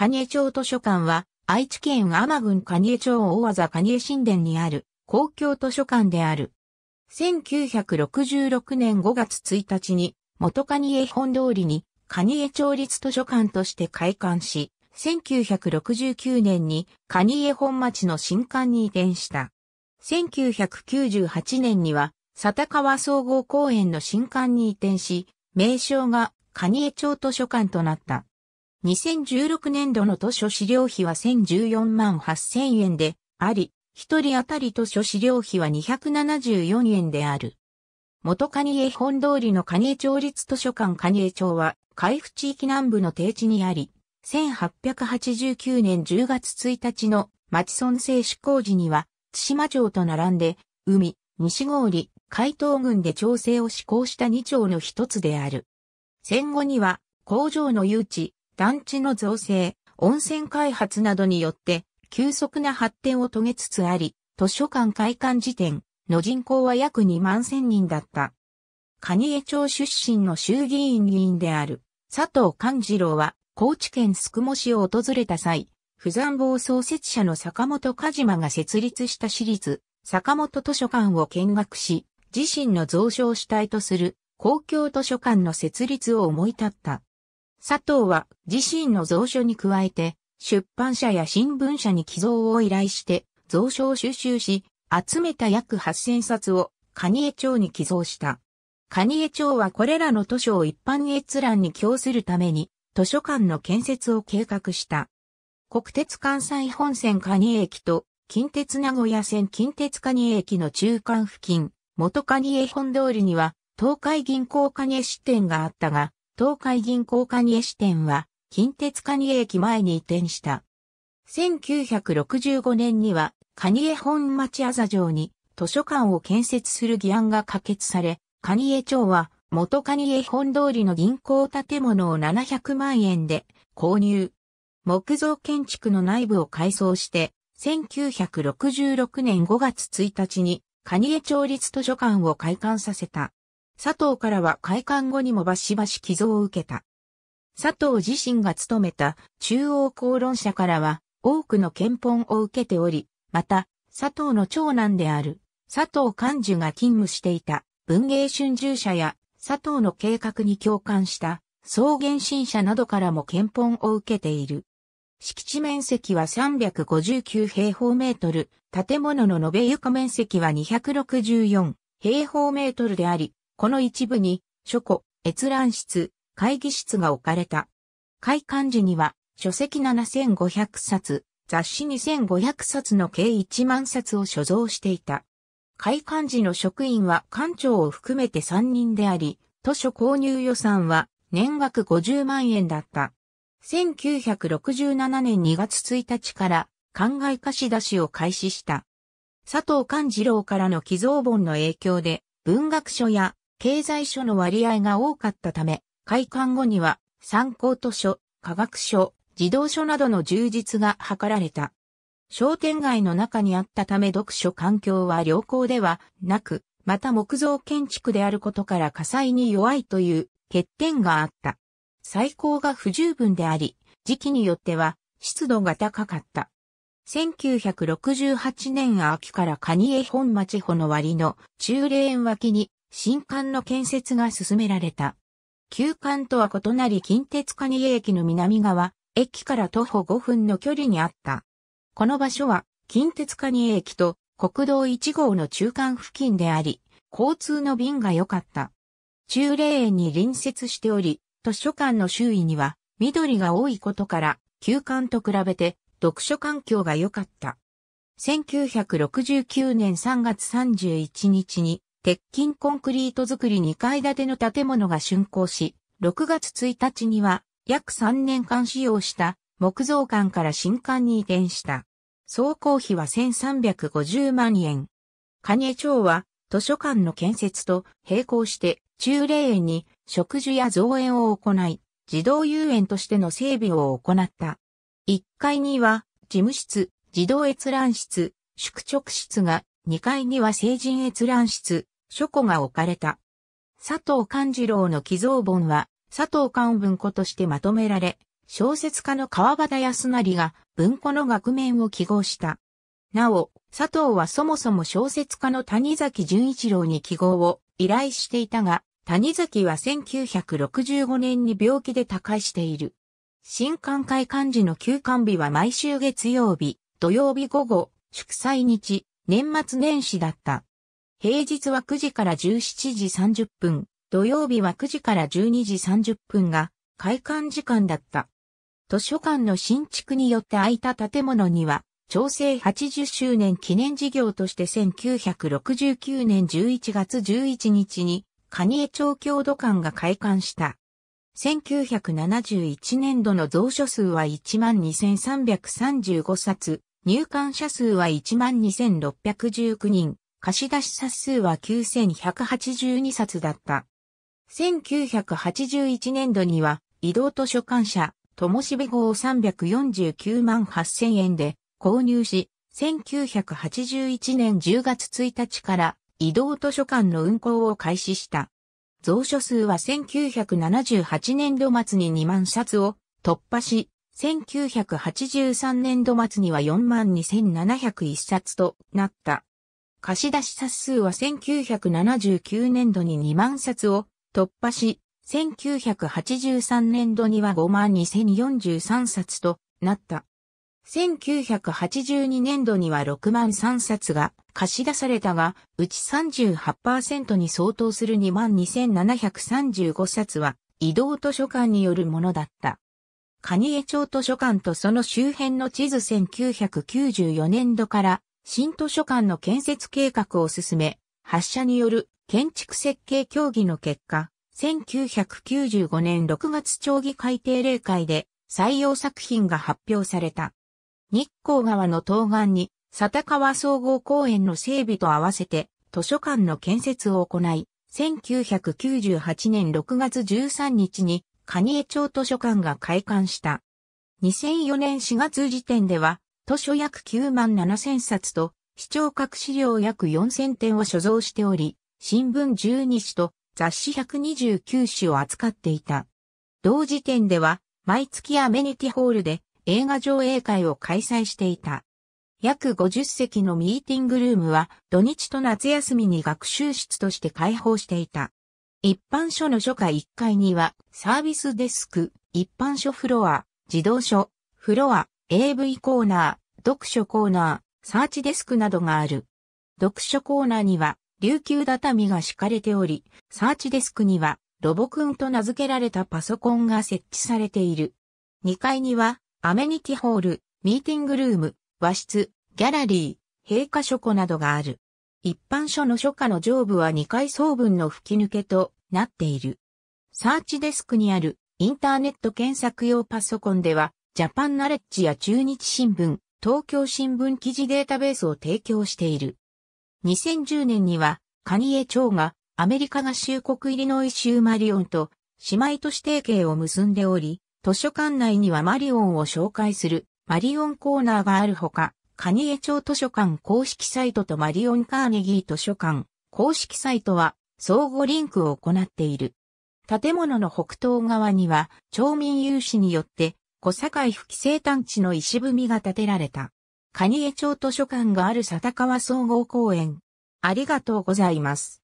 蟹江町図書館は、愛知県天郡蟹江町大技蟹江神殿にある公共図書館である。1966年5月1日に、元蟹江本通りに、蟹江町立図書館として開館し、1969年に蟹江本町の新館に移転した。1998年には、佐田川総合公園の新館に移転し、名称が蟹江町図書館となった。2016年度の図書資料費は1014万8000円であり、一人当たり図書資料費は274円である。元蟹江本通りの蟹江町立図書館蟹江町は、海部地域南部の低地にあり、1889年10月1日の町村制施行時には、津島町と並んで、海、西郡、海東郡で調整を施行した2町の一つである。戦後には、工場の誘致、団地の造成、温泉開発などによって、急速な発展を遂げつつあり、図書館開館時点の人口は約2万千人だった。蟹江町出身の衆議院議員である佐藤勘次郎は高知県宿毛市を訪れた際、不山坊創設者の坂本和馬が設立した私立坂本図書館を見学し、自身の蔵書を主体とする公共図書館の設立を思い立った。佐藤は自身の蔵書に加えて、出版社や新聞社に寄贈を依頼して、蔵書を収集し、集めた約8000冊を蟹江町に寄贈した。蟹江町はこれらの図書を一般閲覧に供するために、図書館の建設を計画した。国鉄関西本線蟹江駅と、近鉄名古屋線近鉄蟹江駅の中間付近、元蟹江本通りには、東海銀行蟹江支店があったが、東海銀行蟹江支店は、近鉄蟹江駅前に移転した。1965年には、蟹江本町あざ城に図書館を建設する議案が可決され、蟹江町は元蟹江本通りの銀行建物を700万円で購入。木造建築の内部を改装して、1966年5月1日に蟹江町立図書館を開館させた。佐藤からは開館後にもバシバシ寄贈を受けた。佐藤自身が務めた中央公論者からは多くの検本を受けており、また佐藤の長男である佐藤寛寿が勤務していた文芸春秋社や佐藤の計画に共感した草原新社などからも検本を受けている。敷地面積は359平方メートル、建物の延べ床面積は264平方メートルであり、この一部に、書庫、閲覧室、会議室が置かれた。開館時には、書籍7500冊、雑誌2500冊の計1万冊を所蔵していた。開館時の職員は館長を含めて3人であり、図書購入予算は年額50万円だった。1967年2月1日から考え貸し出しを開始した。佐藤勘次郎からの寄贈本の影響で文学書や経済書の割合が多かったため、開館後には参考図書、科学書、児童書などの充実が図られた。商店街の中にあったため読書環境は良好ではなく、また木造建築であることから火災に弱いという欠点があった。採光が不十分であり、時期によっては湿度が高かった。1968年秋から蟹江本町穂の割の中霊園脇に新館の建設が進められた。旧館とは異なり近鉄蟹江駅の南側、駅から徒歩5分の距離にあった。この場所は近鉄蟹江駅と国道1号の中間付近であり、交通の便が良かった。中霊園に隣接しており、図書館の周囲には緑が多いことから、旧館と比べて読書環境が良かった。1969年3月31日に鉄筋コンクリート造り2階建ての建物が竣工し、6月1日には約3年間使用した木造館から新館に移転した。総工費は1350万円。金町は図書館の建設と並行して中霊園に植樹や造園を行い、児童遊園としての整備を行った。1階には事務室、児童閲覧室、宿直室が、2階には成人閲覧室、書庫が置かれた。佐藤勘次郎の寄贈本は、佐藤勘文庫としてまとめられ、小説家の川端康成が文庫の額面を記号した。なお、佐藤はそもそも小説家の谷崎潤一郎に記号を依頼していたが、谷崎は1965年に病気で他界している。新刊会幹事の休館日は毎週月曜日、土曜日午後、祝祭日、年末年始だった。平日は9時から17時30分、土曜日は9時から12時30分が開館時間だった。図書館の新築によって空いた建物には、調整80周年記念事業として1969年11月11日に、蟹江町郷土館が開館した。1971年度の蔵書数は12,335冊、入館者数は12,619人、貸し出し冊数は9182冊だった。1981年度には、移動図書館社、ともしべ号を349万8000円で購入し、1981年10月1日から移動図書館の運行を開始した。蔵書数は1978年度末に2万冊を突破し、1983年度末には42,701冊となった。貸し出し冊数は1979年度に2万冊を突破し、1983年度には5万2043冊となった。1982年度には6万3冊が貸し出されたが、うち38%に相当する2万2735冊は移動図書館によるものだった。蟹江町図書館とその周辺の地図1994年度から新図書館の建設計画を進め、発射による建築設計協議の結果、1995年6月町議会定例会で採用作品が発表された。日光川の東岸に、佐田川総合公園の整備と合わせて、図書館の建設を行い、1998年6月13日に、蟹江町図書館が開館した。2004年4月時点では、図書約9万7千冊と、視聴覚資料約4千点を所蔵しており、新聞12紙と雑誌129紙を扱っていた。同時点では、毎月アメニティホールで映画上映会を開催していた。約50席のミーティングルームは土日と夏休みに学習室として開放していた。一般書の書下1階にはサービスデスク、一般書フロア、自動書、フロア、AV コーナー、読書コーナー、サーチデスクなどがある。読書コーナーには、琉球畳が敷かれており、サーチデスクには、ロボくんと名付けられたパソコンが設置されている。2階には、アメニティホール、ミーティングルーム、和室、ギャラリー、陛下書庫などがある。一般書の書家の上部は2階層分の吹き抜けとなっている。サーチデスクにあるインターネット検索用パソコンではジャパンナレッジや中日新聞、東京新聞記事データベースを提供している。2010年には、カニエ町がアメリカ合衆国イリノイ州マリオンと姉妹都市提携を結んでおり、図書館内にはマリオンを紹介するマリオンコーナーがあるほか、カニエ町図書館公式サイトとマリオンカーネギー図書館公式サイトは相互リンクを行っている。建物の北東側には町民有志によって小堺府規制探知の石踏みが建てられた。蟹江町図書館がある佐田川総合公園。ありがとうございます。